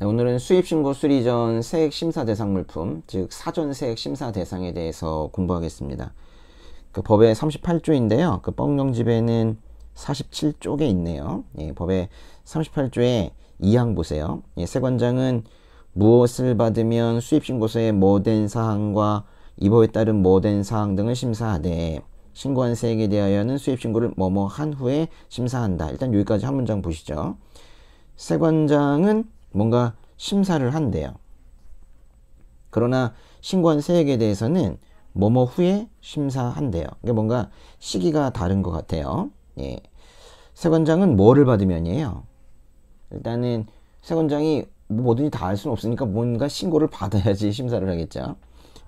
네, 오늘은 수입신고 수리전 세액심사 대상 물품, 즉 사전 세액심사 대상에 대해서 공부하겠습니다. 그 법의 38조인데요. 그 뻥령집에는 47쪽에 있네요. 예, 법의 38조에 2항 보세요. 예, 세관장은 무엇을 받으면 수입신고서의 뭐된 사항과 이보에 따른 뭐된 사항 등을 심사하되 신고한 세액에 대하여는 수입신고를 뭐뭐 한 후에 심사한다. 일단 여기까지 한 문장 보시죠. 세관장은 뭔가 심사를 한대요. 그러나 신고한 세액에 대해서는 뭐뭐 후에 심사한대요. 그러 뭔가 시기가 다른 것 같아요. 예. 세관장은 뭐를 받으면이에요? 일단은 세관장이 뭐 뭐든지 다 할 수는 없으니까 뭔가 신고를 받아야지 심사를 하겠죠.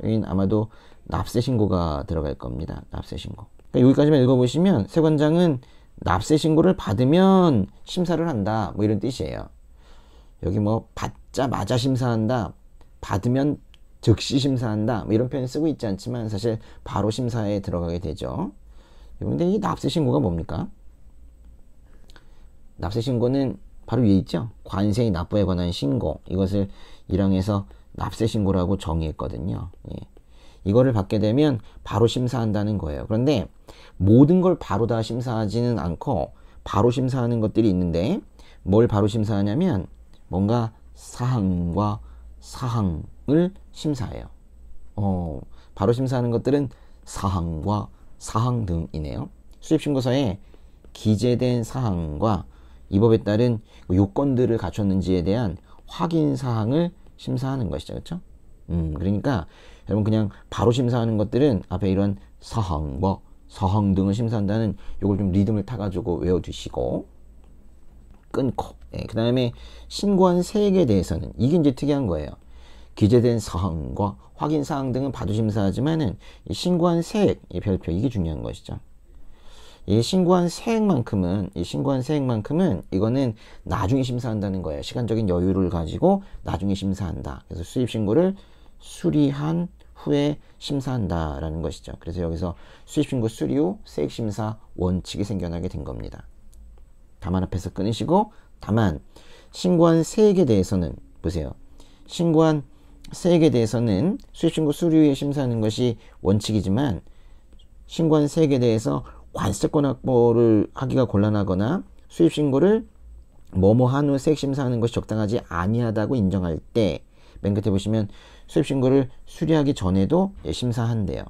여긴 아마도 납세 신고가 들어갈 겁니다. 납세 신고. 그러니까 여기까지만 읽어보시면 세관장은 납세 신고를 받으면 심사를 한다. 뭐 이런 뜻이에요. 여기 뭐 받자마자 심사한다. 받으면 즉시 심사한다. 뭐 이런 표현 쓰고 있지 않지만 사실 바로 심사에 들어가게 되죠. 근데 이 납세 신고가 뭡니까? 납세 신고는 바로 위에 있죠. 관세 납부에 관한 신고. 이것을 일항에서 납세 신고라고 정의했거든요. 예. 이거를 받게 되면 바로 심사한다는 거예요. 그런데 모든 걸 바로 다 심사하지는 않고 바로 심사하는 것들이 있는데 뭘 바로 심사하냐면 뭔가 사항과 사항을 심사해요. 어, 바로 심사하는 것들은 사항과 사항 등이네요. 수입신고서에 기재된 사항과 이 법에 따른 요건들을 갖췄는지에 대한 확인 사항을 심사하는 것이죠. 그렇 음, 그러니까 여러분 그냥 바로 심사하는 것들은 앞에 이런 사항과 사항 등을 심사한다는 요걸 좀 리듬을 타가지고 외워두시고 끊고 예, 그 다음에 신고한 세액에 대해서는 이게 이제 특이한 거예요. 기재된 사항과 확인 사항 등은 봐도 심사하지만은 신고한 세액 이 별표 이게 중요한 것이죠. 이 신고한 세액만큼은 이 신고한 세액만큼은 이거는 나중에 심사한다는 거예요. 시간적인 여유를 가지고 나중에 심사한다. 그래서 수입 신고를 수리한 후에 심사한다라는 것이죠. 그래서 여기서 수입 신고 수리 후 세액 심사 원칙이 생겨나게 된 겁니다. 다만 앞에서 끊으시고 다만 신고한 세액에 대해서는 보세요. 신고한 세액에 대해서는 수입신고 수리에 심사하는 것이 원칙이지만 신고한 세액에 대해서 관세권 확보를 하기가 곤란하거나 수입신고를 뭐뭐 한후 세액 심사하는 것이 적당하지 아니하다고 인정할 때 맨 끝에 보시면 수입신고를 수리하기 전에도 예, 심사한대요.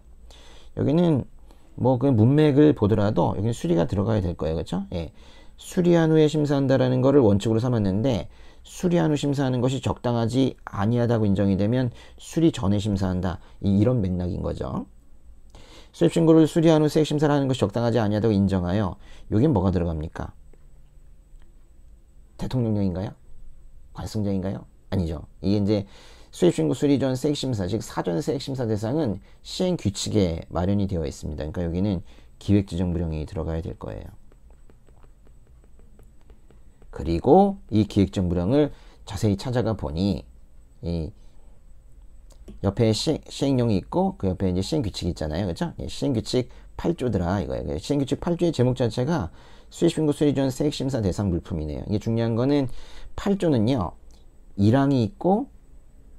여기는 뭐 그 문맥을 보더라도 여기 는 수리가 들어가야 될 거예요. 그렇죠? 예. 수리한 후에 심사한다라는 것을 원칙으로 삼았는데 수리한 후 심사하는 것이 적당하지 아니하다고 인정이 되면 수리 전에 심사한다. 이런 맥락인 거죠. 수입 신고를 수리한 후 세액 심사를 하는 것이 적당하지 아니하다고 인정하여 여긴 뭐가 들어갑니까? 대통령령인가요? 관성장인가요 아니죠. 이게 이제 수입 신고 수리 전 세액 심사 즉 사전 세액 심사 대상은 시행 규칙에 마련이 되어 있습니다. 그러니까 여기는 기획지정부령이 들어가야 될 거예요. 그리고 이 기획전 무령을 자세히 찾아가 보니 이 옆에 시, 시행령이 있고 그 옆에 이제 시행 규칙이 있잖아요. 그렇죠? 예, 시행 규칙 8조더라 이거예요. 시행 규칙 8조의 제목 자체가 수입신고 수리전 세액 심사 대상 물품이네요. 이게 중요한 거는 8조는요. 1항이 있고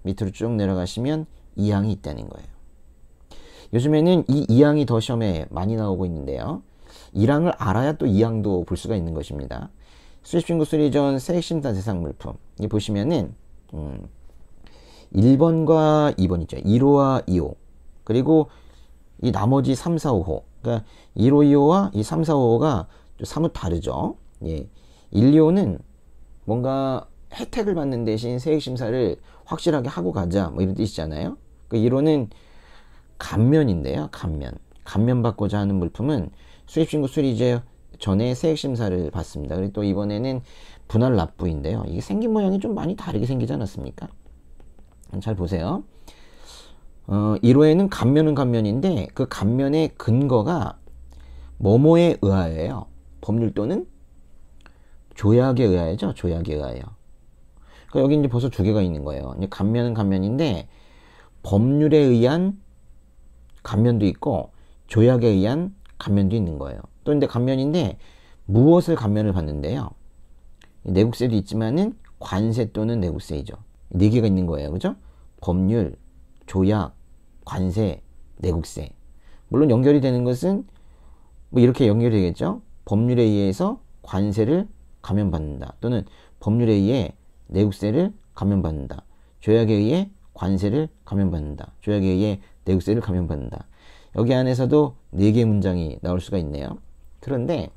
밑으로 쭉 내려가시면 2항이 있다는 거예요. 요즘에는 이 2항이 더 시험에 많이 나오고 있는데요. 1항을 알아야 또 2항도 볼 수가 있는 것입니다. 수입신고 수리전새핵심사 대상 물품 이 보시면은 음, 1번과 2번 있죠. 1호와 2호 그리고 이 나머지 3, 4, 5호 그러니까 1호, 2호와 이 3, 4, 5호가 좀 사뭇 다르죠. 예. 1, 2호는 뭔가 혜택을 받는 대신 세액 심사를 확실하게 하고 가자 뭐 이런 뜻이잖아요. 그 1호는 감면인데요. 감면. 감면 받고자 하는 물품은 수입신고 수리제 전에 세액 심사를 봤습니다. 그리고 또 이번에는 분할 납부인데요. 이게 생긴 모양이 좀 많이 다르게 생기지 않았습니까? 잘 보세요. 어, 1호에는 감면은 감면인데 그 감면의 근거가 뭐뭐에 의하여예요. 법률 또는 조약에 의하여죠. 조약에 의하여. 그러니까 여기 이제 벌써 두 개가 있는 거예요. 이제 감면은 감면인데 법률에 의한 감면도 있고 조약에 의한 감면도 있는 거예요. 또 이제 감면인데 무엇을 감면을 받는데요. 내국세도 있지만은 관세 또는 내국세이죠. 네 개가 있는 거예요. 그죠? 법률, 조약, 관세, 내국세. 물론 연결이 되는 것은 뭐 이렇게 연결이 되겠죠. 법률에 의해서 관세를 감면받는다. 또는 법률에 의해 내국세를 감면받는다. 조약에 의해 관세를 감면받는다. 조약에 의해 내국세를 감면받는다. 여기 안에서도 네개 문장이 나올 수가 있네요. 그런데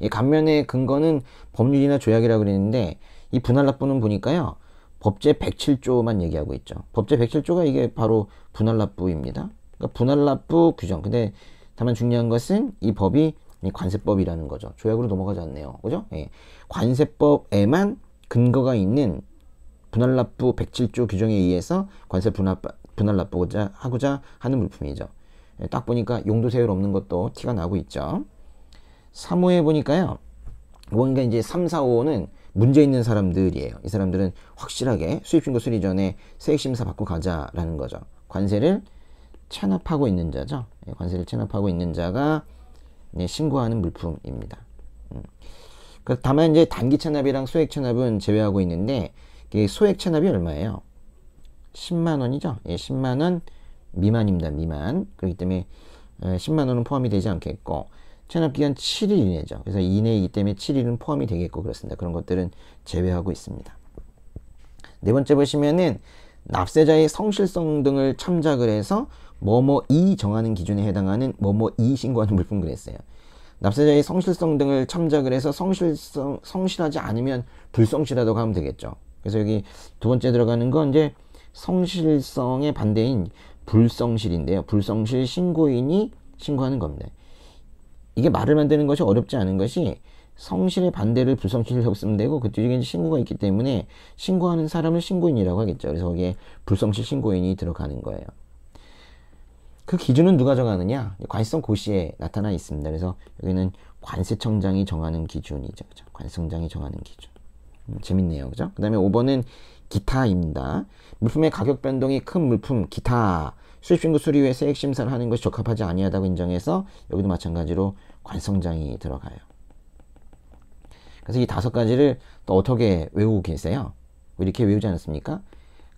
이 감면의 근거는 법률이나 조약이라고 그랬는데 이 분할납부는 보니까요. 법제 107조만 얘기하고 있죠. 법제 107조가 이게 바로 분할납부입니다. 그러니까 분할납부 규정. 근데 다만 중요한 것은 이 법이 관세법이라는 거죠. 조약으로 넘어가지 않네요. 그죠? 예. 관세법에만 근거가 있는 분할납부 107조 규정에 의해서 관세 분할, 분할납부 하고자 하는 물품이죠. 예. 딱 보니까 용도세율 없는 것도 티가 나고 있죠. 3호에 보니까요. 뭔가 이제 3, 4, 5는 문제 있는 사람들이에요. 이 사람들은 확실하게 수입신고 수리 전에 세액심사 받고 가자라는 거죠. 관세를 체납하고 있는 자죠. 예, 관세를 체납하고 있는 자가 신고하는 물품입니다. 음. 그 다만 이제 단기 체납이랑 소액 체납은 제외하고 있는데 소액 체납이 얼마예요? 10만 원이죠. 예, 10만 원 미만입니다. 미만. 그렇기 때문에 10만 원은 포함이 되지 않겠고 체납기간 7일 이내죠. 그래서 이내이기 때문에 7일은 포함이 되겠고 그렇습니다. 그런 것들은 제외하고 있습니다. 네 번째 보시면은 납세자의 성실성 등을 참작을 해서 뭐뭐 이 정하는 기준에 해당하는 뭐뭐 이 신고하는 물품 그랬어요. 납세자의 성실성 등을 참작을 해서 성실성 성실하지 않으면 불성실하다고 하면 되겠죠. 그래서 여기 두 번째 들어가는 건 이제 성실성의 반대인 불성실인데요. 불성실 신고인이 신고하는 겁니다. 이게 말을 만드는 것이 어렵지 않은 것이 성실의 반대를 불성실이라고 쓰면 되고 그 뒤에 신고가 있기 때문에 신고하는 사람을 신고인이라고 하겠죠. 그래서 거기에 불성실 신고인이 들어가는 거예요. 그 기준은 누가 정하느냐? 관세청 고시에 나타나 있습니다. 그래서 여기는 관세청장이 정하는 기준이죠. 그죠? 관세청장이 정하는 기준. 음, 재밌네요. 그죠? 그 다음에 5번은 기타입니다. 물품의 가격 변동이 큰 물품, 기타, 수입신고 수리후에 세액심사를 하는 것이 적합하지 아니하다고 인정해서 여기도 마찬가지로 관성장이 들어가요. 그래서 이 다섯 가지를 또 어떻게 외우고 계세요? 뭐 이렇게 외우지 않았습니까?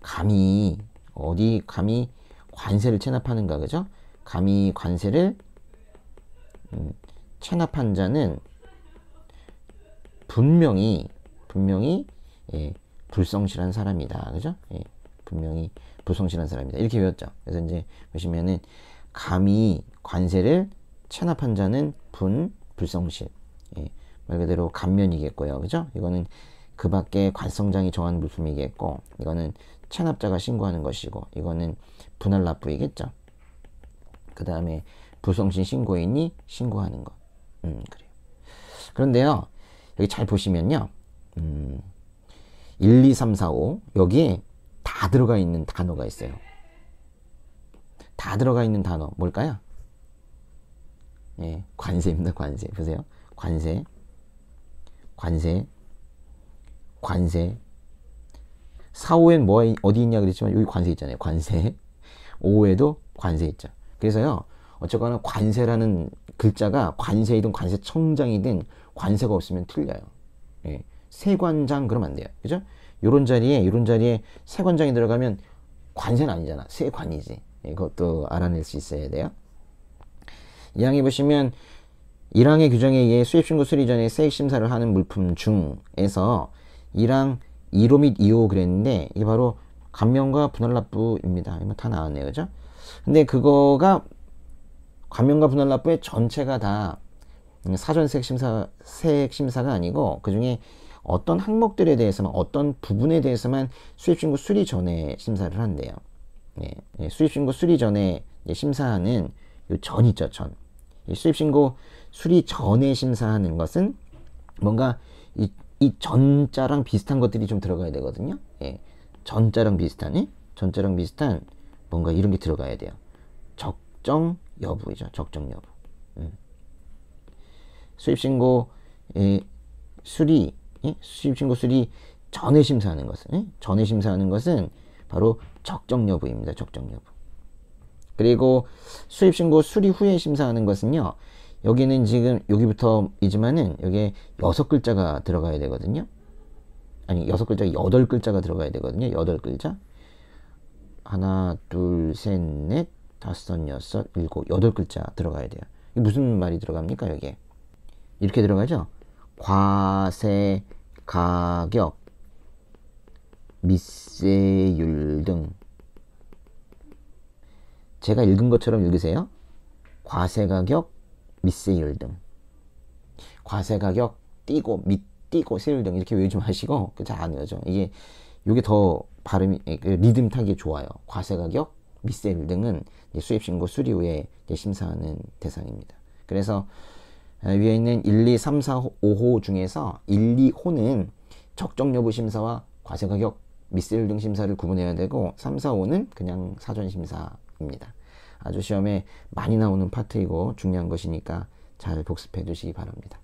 감히 어디 감히 관세를 체납하는가 그죠? 감히 관세를 음, 체납한 자는 분명히 분명히 예, 불성실한 사람이다 그죠? 예, 분명히 불성실한 사람이다 이렇게 외웠죠. 그래서 이제 보시면은 감히 관세를 체납한 자는 분, 불성실. 예, 말 그대로 감면이겠고요. 그죠? 이거는 그 밖에 관성장이 정한 물품이겠고, 이거는 체납자가 신고하는 것이고, 이거는 분할 납부이겠죠. 그 다음에 불성신 신고인이 신고하는 것. 음, 그래요. 그런데요, 여기 잘 보시면요. 음, 1, 2, 3, 4, 5. 여기에 다 들어가 있는 단어가 있어요. 다 들어가 있는 단어. 뭘까요? 예, 관세입니다. 관세. 보세요. 관세. 관세. 관세. 4, 5엔 뭐 어디 있냐 그랬지만 여기 관세 있잖아요. 관세. 5에도 관세 있죠. 그래서요. 어쨌거나 관세라는 글자가 관세이든 관세청장이든 관세가 없으면 틀려요. 예. 세관장 그러면 안 돼요. 그죠? 요런 자리에 요런 자리에 세관장이 들어가면 관세는 아니잖아. 세관이지. 이것도 예, 알아낼 수 있어야 돼요. 이항에 보시면 1항의 규정에 의해 수입신고 수리 전에 세액심사를 하는 물품 중에서 1항 1호 및 2호 그랬는데 이게 바로 감면과 분할납부입니다. 뭐 다 나왔네요. 그죠? 근데 그거가 감면과 분할납부의 전체가 다 사전 세액심사, 세액심사가 아니고 그 중에 어떤 항목들에 대해서만 어떤 부분에 대해서만 수입신고 수리 전에 심사를 한대요. 예, 수입신고 수리 전에 심사하는 요전 있죠, 전. 수입신고 수리 전에 심사하는 것은 뭔가 이, 이 전자랑 비슷한 것들이 좀 들어가야 되거든요. 예. 전자랑 비슷한, 예? 전자랑 비슷한 뭔가 이런 게 들어가야 돼요. 적정 여부이죠. 적정 여부. 음. 수입신고 예, 수리, 예? 수입신고 수리 전에 심사하는 것은, 예? 전에 심사하는 것은 바로 적정 여부입니다. 적정 여부. 그리고 수입신고 수리 후에 심사하는 것은요. 여기는 지금 여기부터이지만은 여기에 여섯 글자가 들어가야 되거든요. 아니 여섯 글자 여덟 글자가 들어가야 되거든요. 여덟 글자 하나 둘 셋 넷 다섯 여섯 일곱 여덟 글자 들어가야 돼요. 무슨 말이 들어갑니까 여기에 이렇게 들어가죠. 과세 가격 미세율 등 제가 읽은 것처럼 읽으세요. 과세가격, 미세율 등. 과세가격 띄고 밑 띄고 세율 등 이렇게 외우지 마시고 잘안 외워져. 이게 이게 더 발음이 예, 그 리듬 타기 좋아요. 과세가격, 미세율 등은 수입신고 수리 후에 심사하는 대상입니다. 그래서 아, 위에 있는 1, 2, 3, 4, 5호 중에서 1, 2호는 적정 여부 심사와 과세가격, 미세율등 심사를 구분해야 되고 3, 4, 5는 그냥 사전 심사 입니다. 아주 시험에 많이 나오는 파트이고 중요한 것이니까 잘 복습해 주시기 바랍니다.